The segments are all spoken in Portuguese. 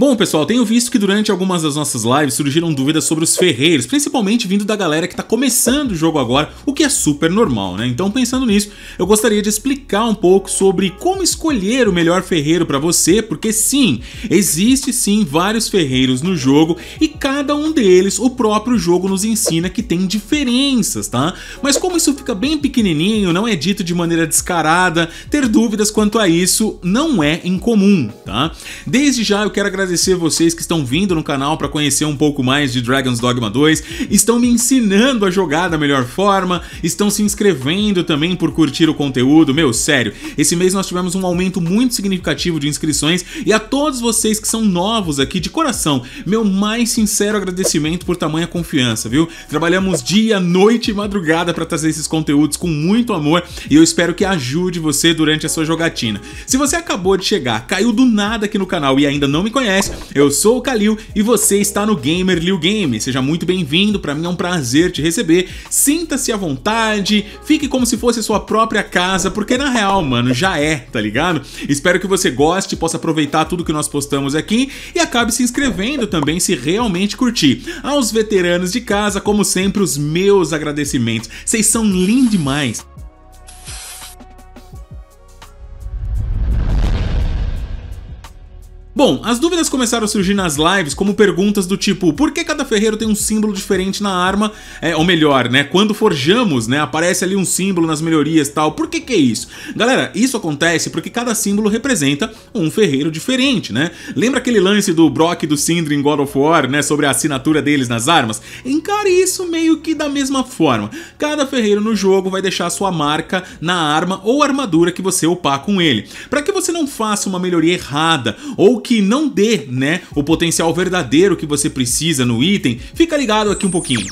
Bom, pessoal, tenho visto que durante algumas das nossas lives surgiram dúvidas sobre os ferreiros, principalmente vindo da galera que está começando o jogo agora, o que é super normal, né? Então, pensando nisso, eu gostaria de explicar um pouco sobre como escolher o melhor ferreiro para você, porque sim, existe sim vários ferreiros no jogo e cada um deles o próprio jogo nos ensina que tem diferenças, tá? Mas como isso fica bem pequenininho, não é dito de maneira descarada, ter dúvidas quanto a isso não é incomum, tá? Desde já eu quero agradecer agradecer vocês que estão vindo no canal para conhecer um pouco mais de Dragon's Dogma 2, estão me ensinando a jogar da melhor forma, estão se inscrevendo também por curtir o conteúdo. Meu, sério, esse mês nós tivemos um aumento muito significativo de inscrições e a todos vocês que são novos aqui, de coração, meu mais sincero agradecimento por tamanha confiança, viu? Trabalhamos dia, noite e madrugada para trazer esses conteúdos com muito amor e eu espero que ajude você durante a sua jogatina. Se você acabou de chegar, caiu do nada aqui no canal e ainda não me conhece, eu sou o Kalil e você está no Gamer Lil Game. Seja muito bem-vindo, para mim é um prazer te receber. Sinta-se à vontade, fique como se fosse sua própria casa, porque na real, mano, já é, tá ligado? Espero que você goste, possa aproveitar tudo que nós postamos aqui e acabe se inscrevendo também se realmente curtir. Aos veteranos de casa, como sempre, os meus agradecimentos. Vocês são lindos demais. Bom, as dúvidas começaram a surgir nas lives como perguntas do tipo por que cada ferreiro tem um símbolo diferente na arma, é, ou melhor, né, quando forjamos, né, aparece ali um símbolo nas melhorias tal, por que que é isso? Galera, isso acontece porque cada símbolo representa um ferreiro diferente, né? Lembra aquele lance do Brock e do Sindri em God of War, né, sobre a assinatura deles nas armas? Encare isso meio que da mesma forma. Cada ferreiro no jogo vai deixar sua marca na arma ou armadura que você upar com ele. Para que você não faça uma melhoria errada ou que que não dê né, o potencial verdadeiro que você precisa no item, fica ligado aqui um pouquinho.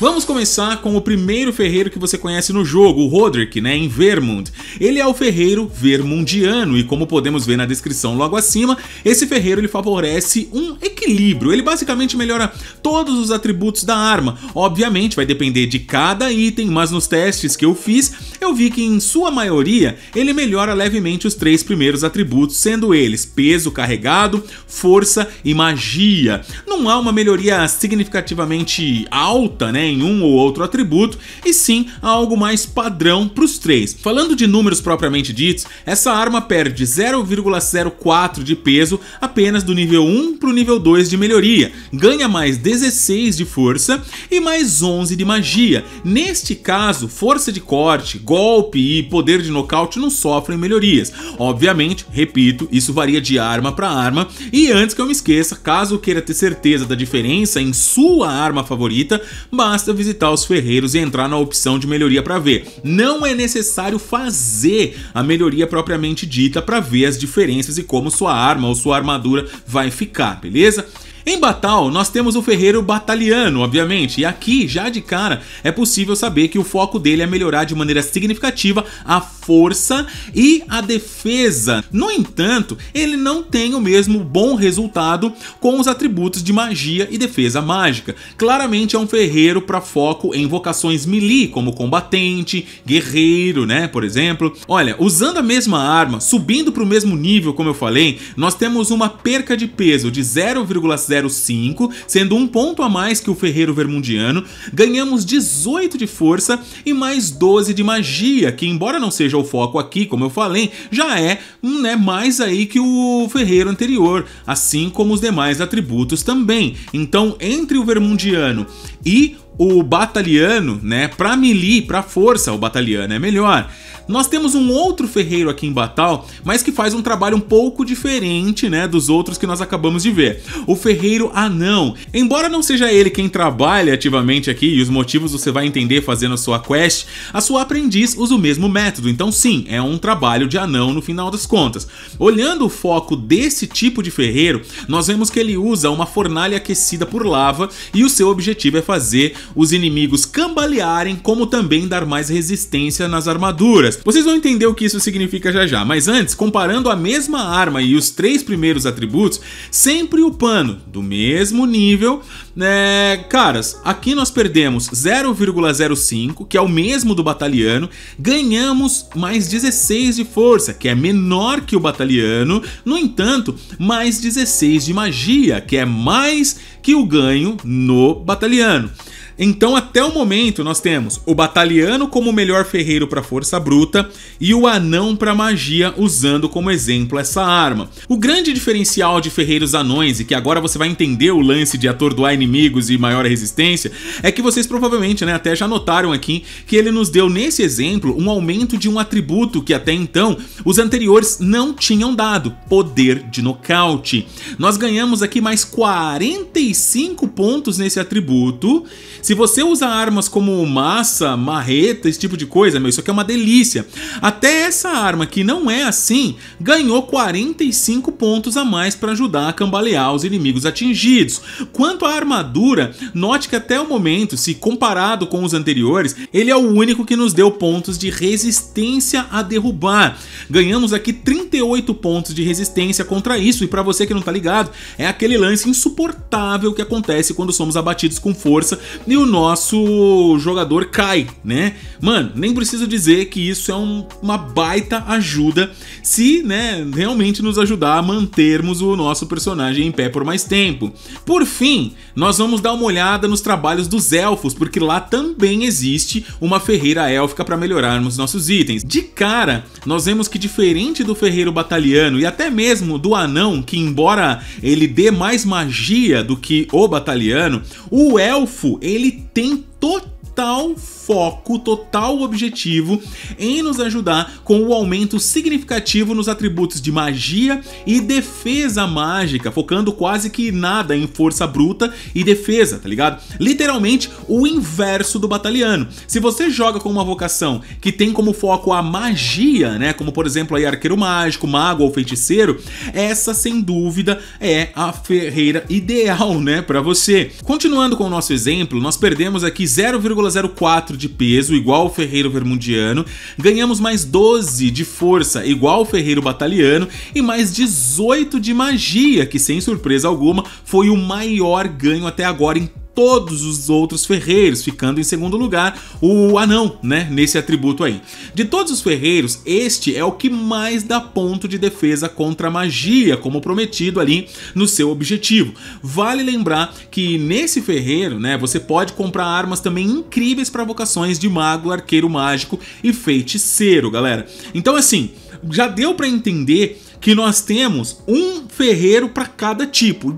Vamos começar com o primeiro ferreiro que você conhece no jogo, o Roderick, né, em Vermund. Ele é o ferreiro vermundiano e como podemos ver na descrição logo acima, esse ferreiro ele favorece um equilíbrio. Ele basicamente melhora todos os atributos da arma. Obviamente vai depender de cada item, mas nos testes que eu fiz, eu vi que em sua maioria ele melhora levemente os três primeiros atributos, sendo eles peso carregado, força e magia. Não há uma melhoria significativamente alta né, em um ou outro atributo, e sim algo mais padrão para os três. Falando de números propriamente ditos, essa arma perde 0,04 de peso apenas do nível 1 para o nível 2 de melhoria, ganha mais 16 de força e mais 11 de magia. Neste caso, força de corte, golpe e poder de nocaute não sofrem melhorias. Obviamente, repito, isso varia de arma para arma. E antes que eu me esqueça, caso queira ter certeza da diferença em sua arma favorita, basta visitar os ferreiros e entrar na opção de melhoria para ver. Não é necessário fazer a melhoria propriamente dita para ver as diferenças e como sua arma ou sua armadura vai ficar, beleza? Em Batal, nós temos o ferreiro bataliano, obviamente, e aqui, já de cara, é possível saber que o foco dele é melhorar de maneira significativa a força e a defesa. No entanto, ele não tem o mesmo bom resultado com os atributos de magia e defesa mágica. Claramente é um ferreiro para foco em vocações melee, como combatente, guerreiro, né, por exemplo. Olha, usando a mesma arma, subindo para o mesmo nível, como eu falei, nós temos uma perca de peso de 0,0 0,05, sendo um ponto a mais que o Ferreiro Vermundiano, ganhamos 18 de força e mais 12 de magia, que embora não seja o foco aqui, como eu falei, já é né, mais aí que o Ferreiro anterior, assim como os demais atributos também. Então, entre o Vermundiano e o Bataliano, né, para melee, para força, o Bataliano é melhor. Nós temos um outro ferreiro aqui em Batal, mas que faz um trabalho um pouco diferente, né, dos outros que nós acabamos de ver. O ferreiro anão. Embora não seja ele quem trabalha ativamente aqui e os motivos você vai entender fazendo a sua quest, a sua aprendiz usa o mesmo método. Então sim, é um trabalho de anão no final das contas. Olhando o foco desse tipo de ferreiro, nós vemos que ele usa uma fornalha aquecida por lava e o seu objetivo é fazer os inimigos cambalearem, como também dar mais resistência nas armaduras. Vocês vão entender o que isso significa já já, mas antes, comparando a mesma arma e os três primeiros atributos, sempre o pano do mesmo nível, né? Caras, aqui nós perdemos 0,05, que é o mesmo do batalhano, ganhamos mais 16 de força, que é menor que o batalhano, no entanto, mais 16 de magia, que é mais que o ganho no batalhano. Então, até o momento, nós temos o Bataliano como o melhor ferreiro para força bruta e o Anão para magia, usando como exemplo essa arma. O grande diferencial de ferreiros anões, e que agora você vai entender o lance de atordoar inimigos e maior resistência, é que vocês provavelmente né, até já notaram aqui que ele nos deu nesse exemplo um aumento de um atributo que até então os anteriores não tinham dado, poder de nocaute. Nós ganhamos aqui mais 45 pontos nesse atributo, se você usa armas como massa, marreta, esse tipo de coisa, meu, isso aqui é uma delícia. Até essa arma que não é assim, ganhou 45 pontos a mais para ajudar a cambalear os inimigos atingidos. Quanto à armadura, note que até o momento, se comparado com os anteriores, ele é o único que nos deu pontos de resistência a derrubar. Ganhamos aqui 38 pontos de resistência contra isso, e para você que não tá ligado, é aquele lance insuportável que acontece quando somos abatidos com força e o nosso jogador cai, né? Mano, nem preciso dizer que isso é um, uma baita ajuda se, né, realmente nos ajudar a mantermos o nosso personagem em pé por mais tempo. Por fim, nós vamos dar uma olhada nos trabalhos dos elfos, porque lá também existe uma ferreira élfica para melhorarmos nossos itens. De cara, nós vemos que diferente do ferreiro batalhano e até mesmo do anão, que embora ele dê mais magia do que o batalhano, o elfo, ele ele tem total total foco, total objetivo em nos ajudar com o aumento significativo nos atributos de magia e defesa mágica, focando quase que nada em força bruta e defesa, tá ligado? Literalmente o inverso do batalhano. Se você joga com uma vocação que tem como foco a magia, né, como por exemplo aí arqueiro mágico, mago ou feiticeiro, essa sem dúvida é a ferreira ideal, né, para você. Continuando com o nosso exemplo, nós perdemos aqui 0, 1,04 de peso, igual ao ferreiro vermundiano, ganhamos mais 12 de força, igual ao ferreiro bataliano, e mais 18 de magia, que sem surpresa alguma foi o maior ganho até agora em todos os outros ferreiros, ficando em segundo lugar o anão, né, nesse atributo aí. De todos os ferreiros, este é o que mais dá ponto de defesa contra a magia, como prometido ali no seu objetivo. Vale lembrar que nesse ferreiro, né, você pode comprar armas também incríveis para vocações de mago, arqueiro mágico e feiticeiro, galera. Então assim, já deu para entender que nós temos um ferreiro para cada tipo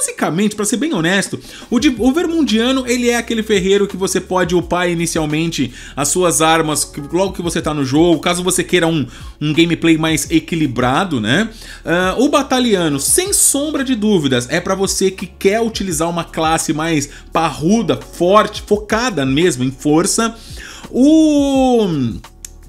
basicamente, para ser bem honesto, o, o Vermundiano ele é aquele ferreiro que você pode upar inicialmente as suas armas que, logo que você tá no jogo, caso você queira um, um gameplay mais equilibrado, né? Uh, o Batalhano, sem sombra de dúvidas, é para você que quer utilizar uma classe mais parruda, forte, focada mesmo em força. O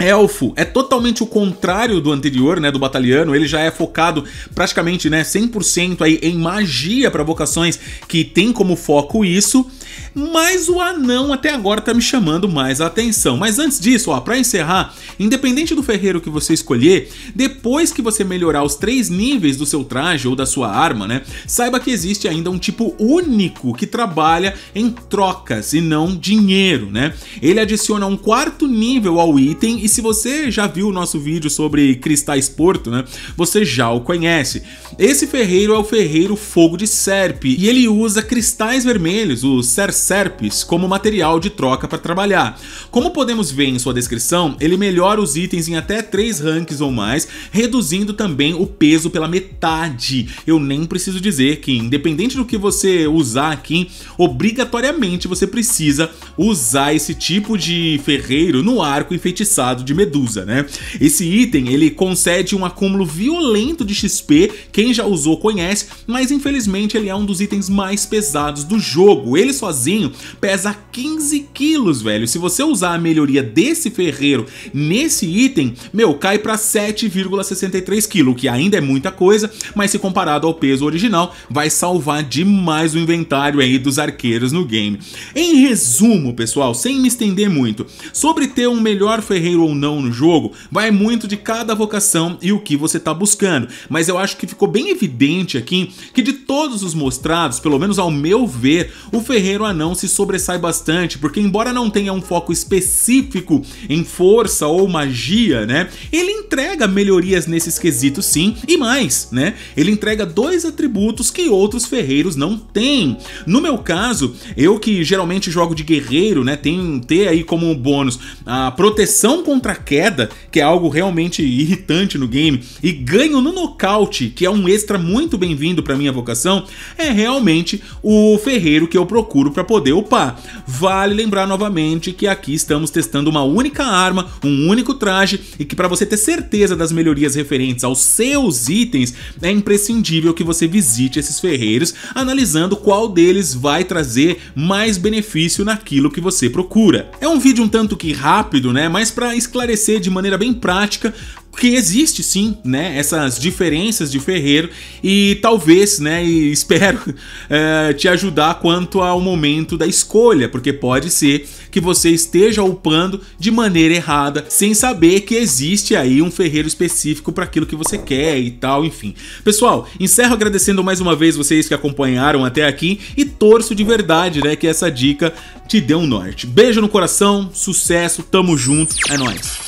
Elfo é totalmente o contrário do anterior, né, do Batalhano, ele já é focado praticamente, né, 100% aí em magia para vocações que tem como foco isso. Mas o anão até agora está me chamando mais a atenção. Mas antes disso, ó, para encerrar, independente do ferreiro que você escolher, depois que você melhorar os três níveis do seu traje ou da sua arma, né, saiba que existe ainda um tipo único que trabalha em trocas e não dinheiro, né? Ele adiciona um quarto nível ao item e se você já viu o nosso vídeo sobre cristais porto, né, você já o conhece. Esse ferreiro é o ferreiro fogo de serpe e ele usa cristais vermelhos, os Serserpes como material de troca para trabalhar. Como podemos ver em sua descrição, ele melhora os itens em até 3 ranks ou mais, reduzindo também o peso pela metade. Eu nem preciso dizer que, independente do que você usar aqui, obrigatoriamente você precisa usar esse tipo de ferreiro no arco enfeitiçado de Medusa, né? Esse item, ele concede um acúmulo violento de XP, quem já usou conhece, mas infelizmente ele é um dos itens mais pesados do jogo. Ele só sozinho pesa 15 quilos, velho. Se você usar a melhoria desse ferreiro nesse item, meu, cai para 7,63 quilos, que ainda é muita coisa, mas se comparado ao peso original, vai salvar demais o inventário aí dos arqueiros no game. Em resumo, pessoal, sem me estender muito, sobre ter um melhor ferreiro ou não no jogo, vai muito de cada vocação e o que você está buscando, mas eu acho que ficou bem evidente aqui que de todos os mostrados, pelo menos ao meu ver, o ferreiro guerreiro anão se sobressai bastante, porque embora não tenha um foco específico em força ou magia, né, ele entrega melhorias nesses quesitos sim, e mais, né, ele entrega dois atributos que outros ferreiros não têm. No meu caso, eu que geralmente jogo de guerreiro, né, tem ter aí como bônus a proteção contra a queda, que é algo realmente irritante no game, e ganho no nocaute, que é um extra muito bem-vindo para minha vocação, é realmente o ferreiro que eu procuro para poder upar. Vale lembrar novamente que aqui estamos testando uma única arma, um único traje e que para você ter certeza das melhorias referentes aos seus itens, é imprescindível que você visite esses ferreiros analisando qual deles vai trazer mais benefício naquilo que você procura. É um vídeo um tanto que rápido, né, mas para esclarecer de maneira bem prática que existe sim, né, essas diferenças de ferreiro e talvez, né, e espero é, te ajudar quanto ao momento da escolha, porque pode ser que você esteja upando de maneira errada, sem saber que existe aí um ferreiro específico para aquilo que você quer e tal, enfim. Pessoal, encerro agradecendo mais uma vez vocês que acompanharam até aqui e torço de verdade, né, que essa dica te dê um norte. Beijo no coração, sucesso, tamo junto, é nóis!